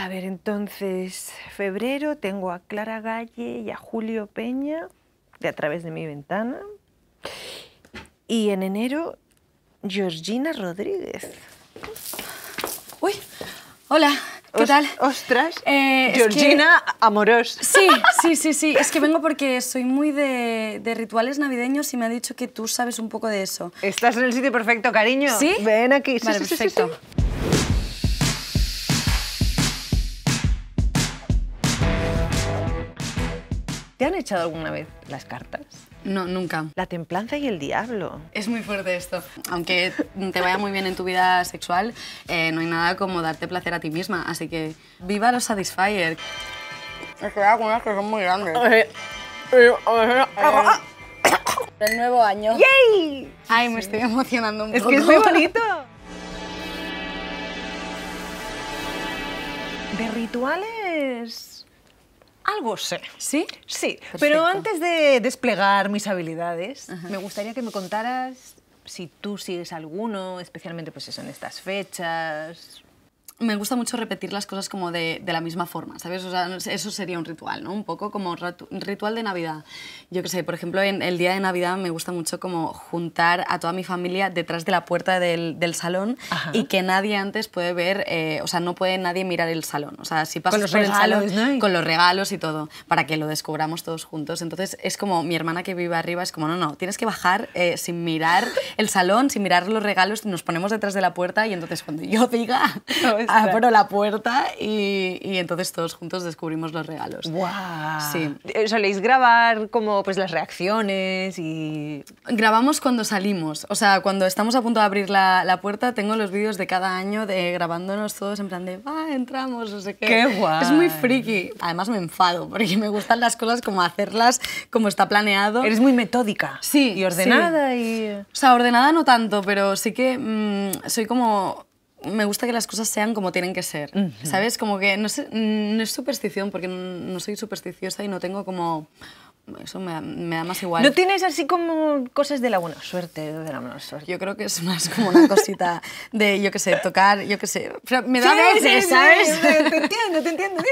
A ver, entonces, febrero tengo a Clara Galle y a Julio Peña de A través de mi ventana. Y en enero, Georgina Rodríguez. Uy, hola. ¿Qué tal? Ostras. Eh, Georgina amoros Sí, sí, sí, sí. Es que vengo porque soy muy de, rituales navideños y me ha dicho que tú sabes un poco de eso. Estás en el sitio perfecto, cariño. Sí. Ven aquí. perfecto. ¿Te han echado alguna vez las cartas? No, nunca. La templanza y el diablo. Es muy fuerte esto. Aunque te vaya muy bien en tu vida sexual, eh, no hay nada como darte placer a ti misma. Así que viva los Satisfyer. Es que hay algunas que son muy grandes. El nuevo año. ¡Yay! Ay, me estoy emocionando un poco. Es que es muy bonito. De rituales algo sé. ¿Sí? Sí, pero antes de desplegar mis habilidades, me gustaría que me contaras si tú sigues alguno, especialmente pues en estas fechas, me gusta mucho repetir las cosas como de, la misma forma, ¿sabes? O sea, eso sería un ritual, ¿no? Un poco como un ritual de Navidad. Yo qué sé, por ejemplo, en el día de Navidad me gusta mucho como juntar a toda mi familia detrás de la puerta del, salón y que nadie antes puede ver, eh, o sea, no puede nadie mirar el salón. O sea, si pasas regalos, con los regalos y todo, para que lo descubramos todos juntos. Entonces, es como mi hermana que vive arriba, es como, no, no, tienes que bajar eh, sin mirar el salón, sin mirar los regalos, nos ponemos detrás de la puerta y entonces cuando yo diga... abro la puerta y, entonces todos juntos descubrimos los regalos. ¡Wow! Sí. Eh, ¿Soléis grabar como pues las reacciones y...? Grabamos cuando salimos, o sea, cuando estamos a punto de abrir la, la puerta tengo los vídeos de cada año de grabándonos todos en plan de va, ah, entramos, sé qué. guay! Es muy friki. Además me enfado porque me gustan las cosas como hacerlas como está planeado. Eres muy metódica. Sí. Y ordenada y... O sea, ordenada no tanto, pero sí que mm, soy como me gusta que las cosas sean como tienen que ser. ¿Sabes? Como que no, es superstición, porque no soy supersticiosa y no tengo como... Eso me da, más igual. ¿No tienes así como cosas de la buena suerte? De la mala suerte? Yo creo que es más como una cosita de, yo qué sé, tocar, yo qué sé. Me da sí, ¿sabes? Sí, te entiendo, te entiendo.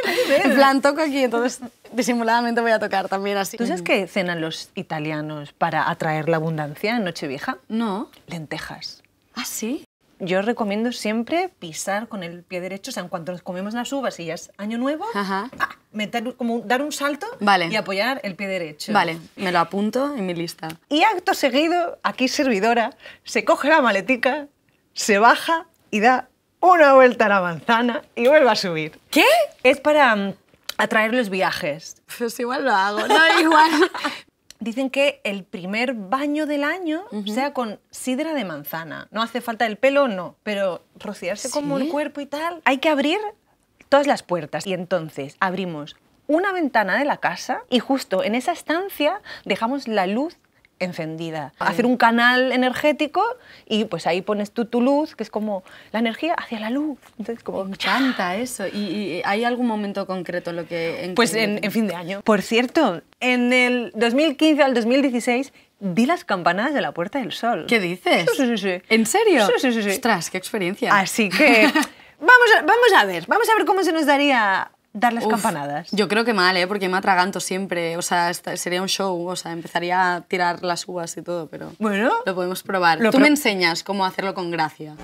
En plan, toco aquí, entonces disimuladamente voy a tocar también así. ¿Tú sabes que cenan los italianos para atraer la abundancia en Nochevieja? No. Lentejas. ¿Ah, sí? yo recomiendo siempre pisar con el pie derecho, o sea, en cuanto nos comemos las uvas y ya es año nuevo, ah, Meter, como dar un salto y apoyar el pie derecho. Vale, me lo apunto en mi lista. Y acto seguido, aquí servidora, se coge la maletica, se baja y da una vuelta a la manzana y vuelve a subir. ¿Qué? Es para mm, atraer los viajes. Pues igual lo hago, no, igual. dicen que el primer baño del año sea con sidra de manzana. No hace falta el pelo, no, pero rociarse como el cuerpo y tal. Hay que abrir todas las puertas y entonces abrimos una ventana de la casa y justo en esa estancia dejamos la luz encendida. Hacer un canal energético y pues ahí pones tú tu luz, que es como la energía hacia la luz. Entonces, como... Me encanta eso. ¿Y, hay algún momento concreto lo que...? En pues En, fin de año. Por cierto, en el 2015 al 2016 di las campanadas de la Puerta del Sol. ¿Qué dices? Sí, sí, sí. ¿En serio? Sí, sí, sí. sí. Ostras, qué experiencia. Así que... vamos, vamos a ver, vamos a ver cómo se nos daría dar las campanadas? Yo creo que mal, ¿eh? porque me atraganto siempre. O sea, sería un show. O sea, empezaría a tirar las uvas y todo, pero. Bueno. Lo podemos probar. Lo Tú me enseñas cómo hacerlo con gracia.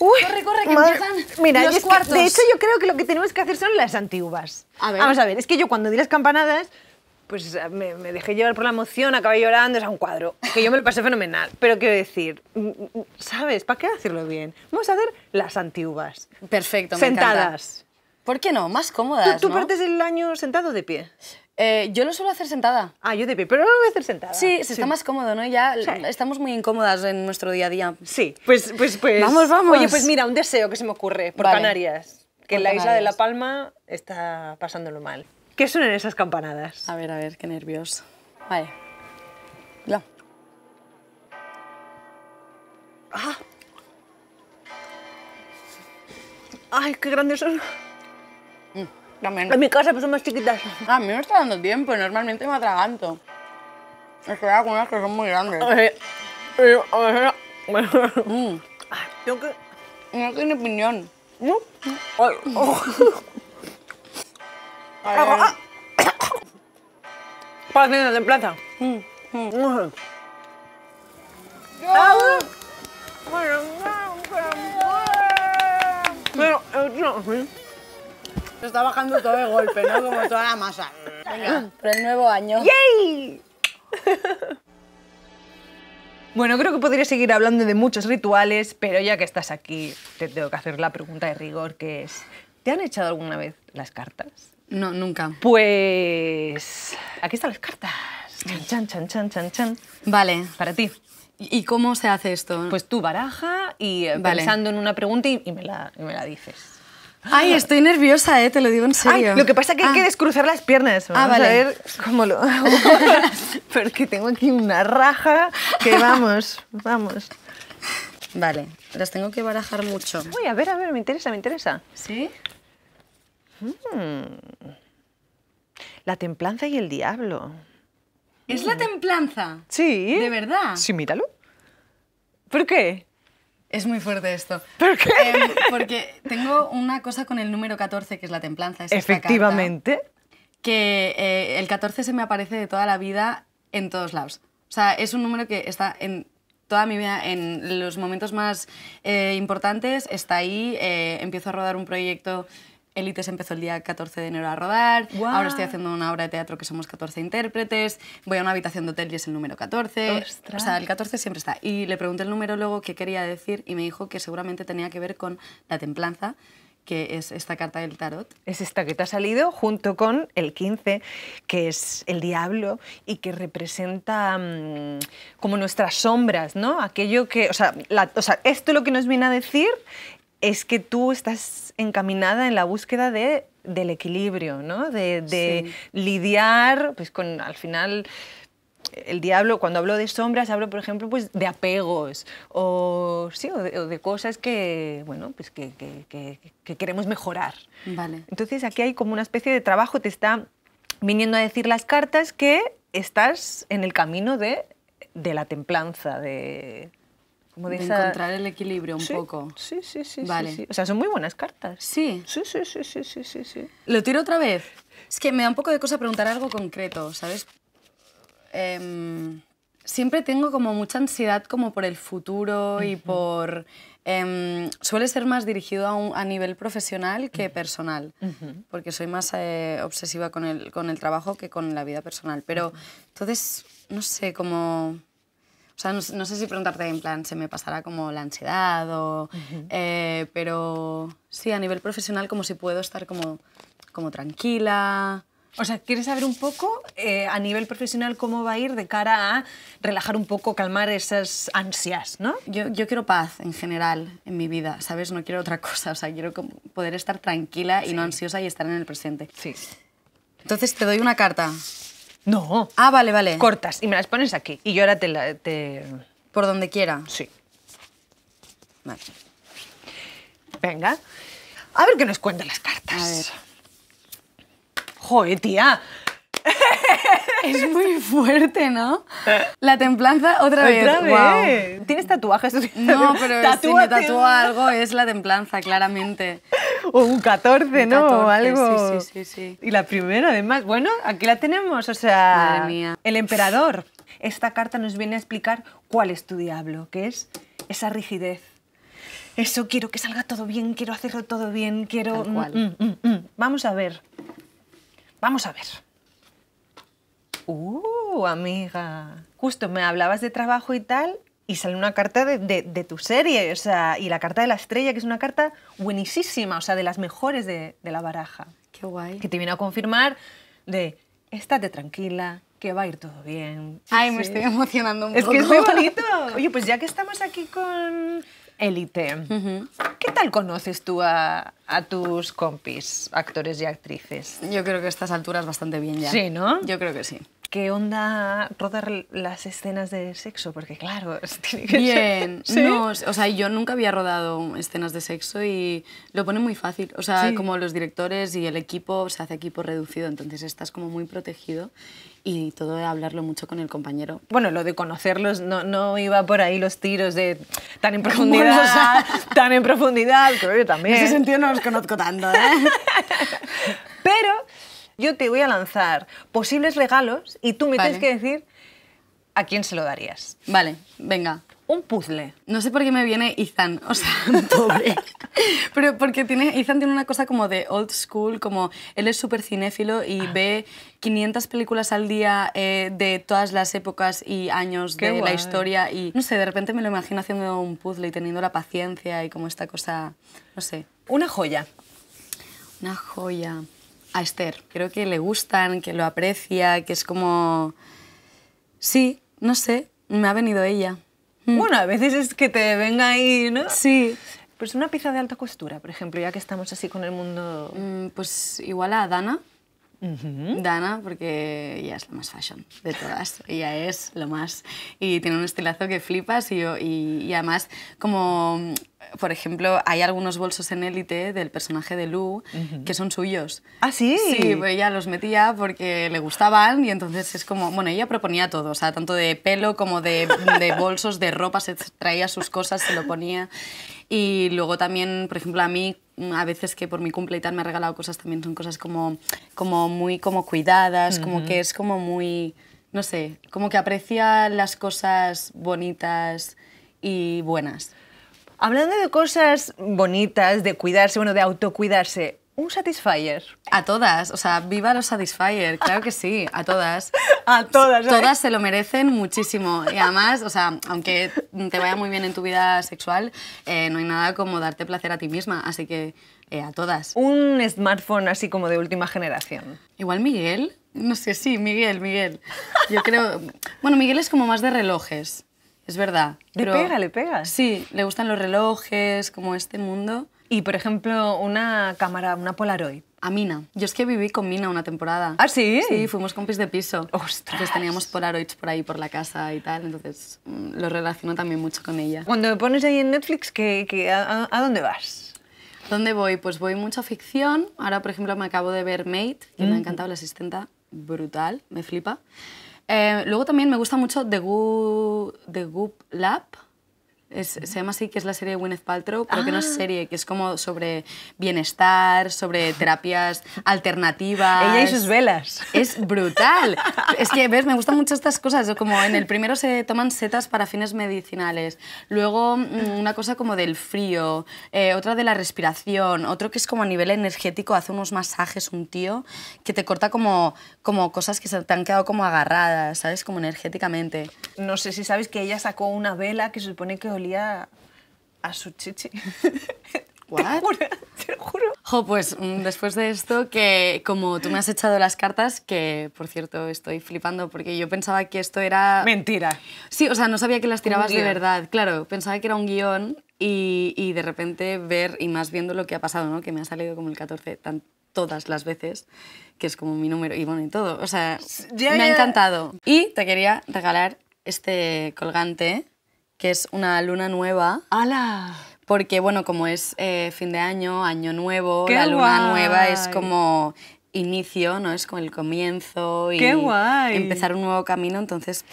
Uy, corre, corre, que empiezan mira, los cuartos. de hecho, yo creo que lo que tenemos que hacer son las antiuvas. A ver. Vamos a ver, es que yo cuando di las campanadas pues me, dejé llevar por la emoción, acabé llorando, es un cuadro, que yo me lo pasé fenomenal. Pero quiero decir, mm, mm, ¿sabes? ¿Para qué hacerlo bien? Vamos a hacer las antiguas. Perfecto, me Sentadas. ¿Por qué no? Más cómodas, ¿Tú, ¿no? partes el año sentado de pie? Eh, yo lo suelo hacer sentada. Ah, yo de pie, pero no lo voy a hacer sentada. Sí, se está más cómodo, ¿no? Ya estamos muy incómodas en nuestro día a día. Sí, pues, pues, pues... Vamos, vamos. Oye, pues mira, un deseo que se me ocurre por Canarias. Que en la isla de La Palma está pasándolo mal. ¿Qué suenan esas campanadas? A ver, a ver, qué nervioso. Vale. Ya. ¡Ah! ¡Ay, qué grandes son! Mm, también. En mi casa pues, son más chiquitas. Ah, a mí me está dando tiempo, normalmente me atraganto. Es que hay algunas que son muy grandes. mm. Ay, tengo que... No tiene opinión. ¿No? Oh. Para que plaza. Pero Se está bajando todo de golpe, ¿no? Como toda la masa. Venga, por el nuevo año. ¡Yay! Bueno, creo que podría seguir hablando de muchos rituales, pero ya que estás aquí, te tengo que hacer la pregunta de rigor, que es, ¿te han echado alguna vez las cartas? No, nunca. Pues aquí están las cartas. Chan, chan, chan, chan, chan. Vale. Para ti. ¿Y cómo se hace esto? Pues tú baraja y eh, pensando en una pregunta y, me la, me la, dices. Ay, estoy nerviosa, ¿eh? te lo digo en serio. lo que pasa es que hay que ah. descruzar las piernas. Ah, vamos ah, a ver cómo lo hago. Porque tengo aquí una raja que vamos, vamos. Vale, las tengo que barajar mucho. voy a ver, a ver, me interesa, me interesa. ¿Sí? Mm. La templanza y el diablo. ¿Es la templanza? Sí. ¿De verdad? Sí, míralo. ¿Por qué? Es muy fuerte esto. ¿Por qué? Em, porque tengo una cosa con el número 14, que es la templanza. Efectivamente. que eh, el 14 se me aparece de toda la vida en todos lados. O sea, es un número que está en toda mi vida, en los momentos más eh, importantes, está ahí. Eh, empiezo a rodar un proyecto Elites empezó el día 14 de enero a rodar, ahora estoy haciendo una obra de teatro que somos 14 intérpretes, voy a una habitación de hotel y es el número 14. O sea, el 14 siempre está. Y le pregunté el número luego qué quería decir y me dijo que seguramente tenía que ver con la templanza que es esta carta del tarot. Es esta que te ha salido junto con el 15, que es el diablo y que representa mm, como nuestras sombras, ¿no? Aquello que, o sea, la, o sea, esto lo que nos viene a decir es que tú estás encaminada en la búsqueda del equilibrio, ¿no? De, lidiar pues, con, al final, el diablo, cuando hablo de sombras, hablo, por ejemplo, pues, de apegos o, sí, de, cosas que, bueno, pues, que, queremos mejorar. Vale. Entonces, aquí hay como una especie de trabajo, te está viniendo a decir las cartas que estás en el camino de la templanza, de, encontrar el equilibrio un poco. Sí, sí, sí. Vale. O sea, son muy buenas cartas. Sí. Sí, sí, sí, sí, sí, sí, ¿Lo tiro otra vez? Es que me da un poco de cosa preguntar algo concreto, ¿sabes? Em, siempre tengo como mucha ansiedad como por el futuro y por... Em, suele ser más dirigido a, nivel profesional que personal, porque soy más eh, obsesiva con el, con el trabajo que con la vida personal. Pero entonces, no sé, como o sea, no, sé si preguntarte en plan, se me pasará como la ansiedad o... Eh, pero sí, a nivel profesional como si puedo estar como, como tranquila. O sea, ¿quieres saber un poco eh, a nivel profesional cómo va a ir de cara a relajar un poco, calmar esas ansias, no? Yo, quiero paz en general en mi vida, ¿sabes? No quiero otra cosa, o sea, quiero poder estar tranquila y no ansiosa y estar en el presente. Sí. Entonces te doy una carta. No. Ah, vale, vale. Cortas y me las pones aquí. Y yo ahora te... Por donde quiera. Sí. Vale. Venga. A ver qué nos cuenta las cartas. A ver. Joder, tía. Es muy fuerte, ¿no? La templanza otra vez. ¿Otra vez? ¿Tienes tatuajes? No, pero si me tatúa algo es la templanza, claramente. o un 14, ¿no? algo. Sí, sí, sí, Y la primera, además. Bueno, aquí la tenemos, o sea. Madre mía. El emperador. Esta carta nos viene a explicar cuál es tu diablo, que es esa rigidez. Eso, quiero que salga todo bien, quiero hacerlo todo bien, quiero. Mm, mm, mm, Vamos a ver. Vamos a ver. Uh, amiga. Justo me hablabas de trabajo y tal, y sale una carta de, de, tu serie, o sea, y la carta de la estrella, que es una carta buenísima, o sea, de las mejores de, de la baraja. Qué guay. Que te viene a confirmar de, estate tranquila, que va a ir todo bien. Ay, me estoy emocionando un poco. Es que es muy bonito. Oye, pues ya que estamos aquí con Élite, ¿qué tal conoces tú a, a, tus compis, actores y actrices? Yo creo que a estas alturas bastante bien ya. Sí, ¿no? Yo creo que sí. ¿Qué onda rodar las escenas de sexo? Porque claro, tiene que Bien, ¿Sí? no, o sea, yo nunca había rodado escenas de sexo y lo pone muy fácil. O sea, como los directores y el equipo, se hace equipo reducido, entonces estás como muy protegido y todo de hablarlo mucho con el compañero. Bueno, lo de conocerlos, no, no iba por ahí los tiros de tan en profundidad, tan en profundidad, creo yo también. En ese sentido no los conozco tanto, ¿eh? Pero yo te voy a lanzar posibles regalos y tú me tienes que decir a quién se lo darías. Vale, venga. Un puzzle. No sé por qué me viene Izan, o sea, Pero porque tiene, Ethan tiene una cosa como de old school, como él es súper cinéfilo y ah. ve 500 películas al día eh, de todas las épocas y años de la historia y no sé, de repente me lo imagino haciendo un puzzle y teniendo la paciencia y como esta cosa, no sé. Una joya. Una joya a Esther. Creo que le gustan, que lo aprecia, que es como... Sí, no sé, me ha venido ella. Mm. Bueno, a veces es que te venga ahí, ¿no? Sí. Pues una pieza de alta costura, por ejemplo, ya que estamos así con el mundo... Mm, pues igual a Dana, Dana, porque ella es la más fashion de todas, ella es lo más y tiene un estilazo que flipas y, además como, por ejemplo, hay algunos bolsos en élite del personaje de Lou que son suyos. ¿Ah, sí? Sí, pues ella los metía porque le gustaban y entonces es como, bueno, ella proponía todo, o sea, tanto de pelo como de, bolsos, de ropa, se traía sus cosas, se lo ponía y luego también, por ejemplo, a mí Mm, a veces que por mi cumpleaños me ha regalado cosas también son cosas como, como muy como cuidadas, como que es como muy, no sé, como que aprecia las cosas bonitas y buenas. Hablando de cosas bonitas, de cuidarse, bueno, de autocuidarse, un Satisfyer. A todas, o sea, viva los Satisfyer, claro que sí, a todas. a todas. ¿eh? Todas se lo merecen muchísimo. Y además, o sea, aunque te vaya muy bien en tu vida sexual, eh, no hay nada como darte placer a ti misma, así que eh, a todas. Un smartphone así como de última generación. Igual Miguel, no sé, sí, Miguel, Miguel. Yo creo, bueno, Miguel es como más de relojes. Es verdad. Le pero... pega, le pega. Sí, le gustan los relojes, como este mundo. Y, por ejemplo, una cámara, una Polaroid. A Mina. Yo es que viví con Mina una temporada. ¿Ah, sí? Sí, fuimos compis de piso. ¡Ostras! Entonces teníamos Polaroids por ahí, por la casa y tal, entonces mm, lo relaciono también mucho con ella. Cuando me pones ahí en Netflix, ¿qué, a, dónde vas? ¿Dónde voy? Pues voy mucho a ficción. Ahora, por ejemplo, me acabo de ver Mate, que me ha mm. encantado, la asistenta. Brutal, me flipa. Eh, luego también me gusta mucho The The Goop Lab se llama así, que es la serie de Gwyneth Paltrow, pero que no es ah. serie, que es como sobre bienestar, sobre terapias alternativas. Ella y sus velas. Es brutal. es que, ¿ves? Me gustan mucho estas cosas. Como en el primero se toman setas para fines medicinales. Luego mm, una cosa como del frío, eh, otra de la respiración, otro que es como a nivel energético, hace unos masajes un tío que te corta como, como cosas que se te han quedado como agarradas, ¿sabes? Como energéticamente. No sé si sabes que ella sacó una vela que se supone que olía a su chichi. ¿What? Te lo juro, Jo, pues mm, después de esto, que como tú me has echado las cartas, que por cierto estoy flipando porque yo pensaba que esto era... Mentira. Sí, o sea, no sabía que las tirabas de verdad. Claro, pensaba que era un guión y, de repente ver, y más viendo lo que ha pasado, ¿no? que me ha salido como el 14 tan, todas las veces, que es como mi número, y bueno, y todo. O sea, me ha encantado. Y te quería regalar este colgante que es una luna nueva. ¡Hala! Porque, bueno, como es eh, fin de año, año nuevo, la luna nueva es como inicio, ¿no? Es como el comienzo y empezar un nuevo camino, entonces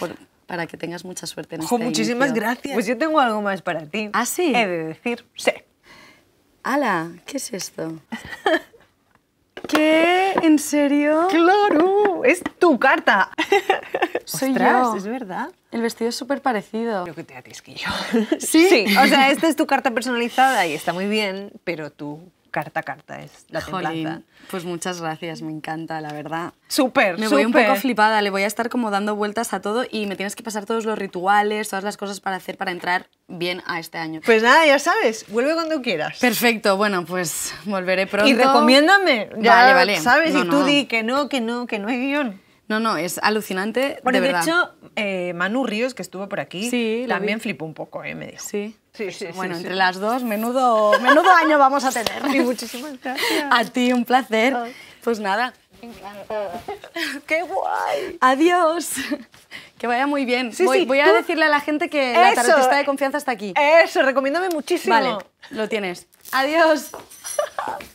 para que tengas mucha suerte en Ojo, este muchísimas gracias. Pues yo tengo algo más para ti. ¿Ah, sí? He de decir, sí. ¡Hala! ¿Qué es esto? ¿Qué? ¿En serio? ¡Claro! ¡Es tu carta! Soy yo. es verdad. El vestido es súper parecido. Creo que te atisquillo. ¿Sí? Sí, o sea, esta es tu carta personalizada y está muy bien, pero tú carta a carta, es la Jolín, Pues muchas gracias, me encanta, la verdad. Súper, Me voy un poco flipada, le voy a estar como dando vueltas a todo y me tienes que pasar todos los rituales, todas las cosas para hacer para entrar bien a este año. Pues nada, ya sabes, vuelve cuando quieras. Perfecto, bueno, pues volveré pronto. Y recomiéndame, ya vale, vale. sabes, y tú di que no, que no, que no hay guión. No, no, es alucinante. Bueno, de, hecho, eh, Manu Ríos, que estuvo por aquí, también flipó un poco, eh, me dijo. Sí bueno, entre las dos, menudo, menudo año vamos a tener. Y muchísimas gracias. A ti, un placer. Pues nada. ¡Qué guay! Adiós. Que vaya muy bien. voy, a decirle a la gente que la tarotista de confianza está aquí. Eso, recomiéndame muchísimo. Vale, lo tienes. Adiós.